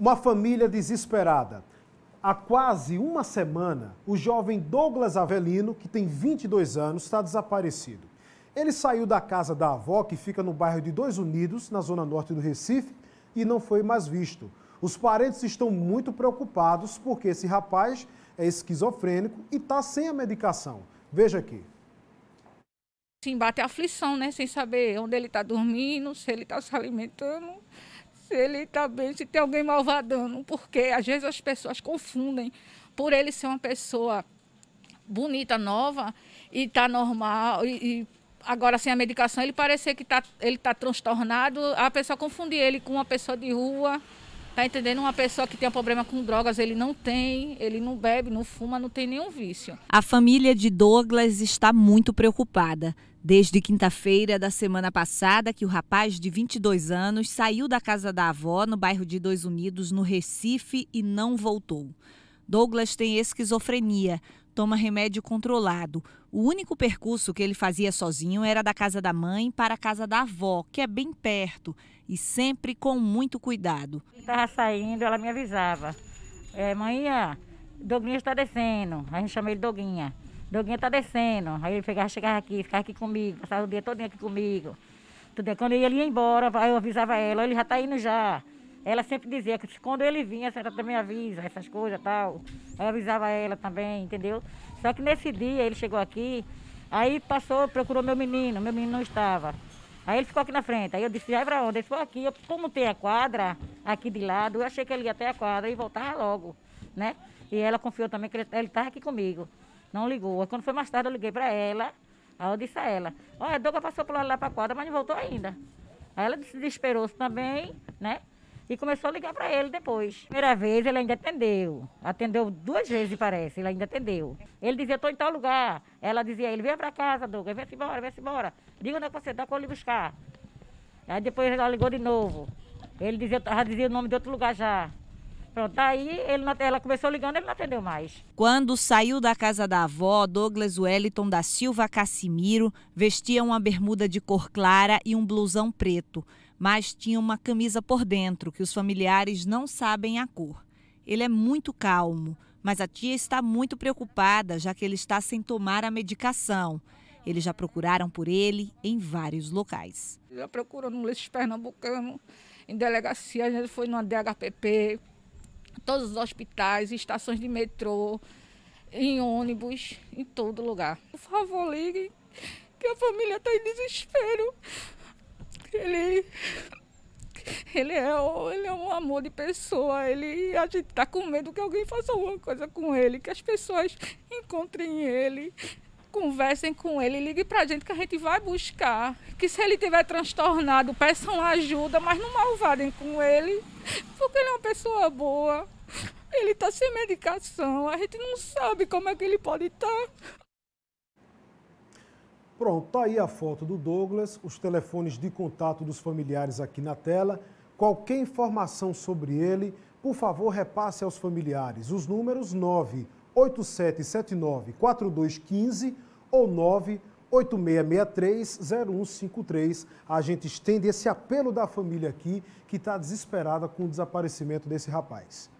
Uma família desesperada. Há quase uma semana, o jovem Douglas Avelino, que tem 22 anos, está desaparecido. Ele saiu da casa da avó, que fica no bairro de Dois Unidos, na zona norte do Recife, e não foi mais visto. Os parentes estão muito preocupados porque esse rapaz é esquizofrênico e está sem a medicação. Veja aqui. Sim, bate a aflição, né? Sem saber onde ele está dormindo, se ele está se alimentando se ele está bem, se tem alguém malvadando, porque às vezes as pessoas confundem por ele ser uma pessoa bonita, nova e tá normal e, e agora sem a medicação ele parecer que tá, ele está transtornado, a pessoa confunde ele com uma pessoa de rua. Tá entendendo? Uma pessoa que tem um problema com drogas, ele não tem, ele não bebe, não fuma, não tem nenhum vício. A família de Douglas está muito preocupada. Desde quinta-feira da semana passada, que o rapaz de 22 anos saiu da casa da avó no bairro de Dois Unidos, no Recife, e não voltou. Douglas tem esquizofrenia toma remédio controlado. O único percurso que ele fazia sozinho era da casa da mãe para a casa da avó, que é bem perto, e sempre com muito cuidado. Estava saindo, ela me avisava. É, mãe, ah, Doguinha está descendo. A gente chama ele Doguinha. Doguinha está descendo. Aí ele pegava, chegava aqui, ficava aqui comigo, passava o dia todo aqui comigo. Quando ele ia embora, eu avisava ela, ele já está indo já. Ela sempre dizia que quando ele vinha, a senhora também avisa, essas coisas e tal. Eu avisava ela também, entendeu? Só que nesse dia ele chegou aqui, aí passou, procurou meu menino, meu menino não estava. Aí ele ficou aqui na frente. Aí eu disse, vai pra onde? Ele ficou aqui. Eu, como tem a quadra aqui de lado, eu achei que ele ia até a quadra e voltava logo, né? E ela confiou também que ele, estava aqui comigo. Não ligou. Aí quando foi mais tarde, eu liguei para ela. Aí eu disse a ela, olha, a Doga passou por lá, lá pra quadra, mas não voltou ainda. Aí ela se desesperou também, né? e começou a ligar para ele depois. Primeira vez ele ainda atendeu. Atendeu duas vezes, parece, ele ainda atendeu. Ele dizia, estou em tal lugar. Ela dizia, ele, vem para casa, Douglas, vem-se embora, vem-se embora. Diga onde é que você está, que eu lhe buscar. Aí depois ela ligou de novo. Ele dizia, já dizia o nome de outro lugar já. Pronto, aí ele, ela começou ligando, ele não atendeu mais. Quando saiu da casa da avó, Douglas Wellington da Silva Cassimiro vestia uma bermuda de cor clara e um blusão preto mas tinha uma camisa por dentro que os familiares não sabem a cor. Ele é muito calmo, mas a tia está muito preocupada, já que ele está sem tomar a medicação. Eles já procuraram por ele em vários locais. Já procurou no leste pernambucano, em delegacia, a gente foi no DHPP, todos os hospitais, estações de metrô, em ônibus, em todo lugar. Por favor, liguem, que a família está em desespero. Ele. Ele é, ele é um amor de pessoa. Ele, a gente tá com medo que alguém faça alguma coisa com ele, que as pessoas encontrem ele, conversem com ele, liguem pra gente que a gente vai buscar. Que se ele tiver transtornado, peçam ajuda, mas não malvadem com ele, porque ele é uma pessoa boa. Ele tá sem medicação, a gente não sabe como é que ele pode estar. Tá. Pronto, tá aí a foto do Douglas, os telefones de contato dos familiares aqui na tela. Qualquer informação sobre ele, por favor, repasse aos familiares. Os números 987794215 ou 986630153. A gente estende esse apelo da família aqui que está desesperada com o desaparecimento desse rapaz.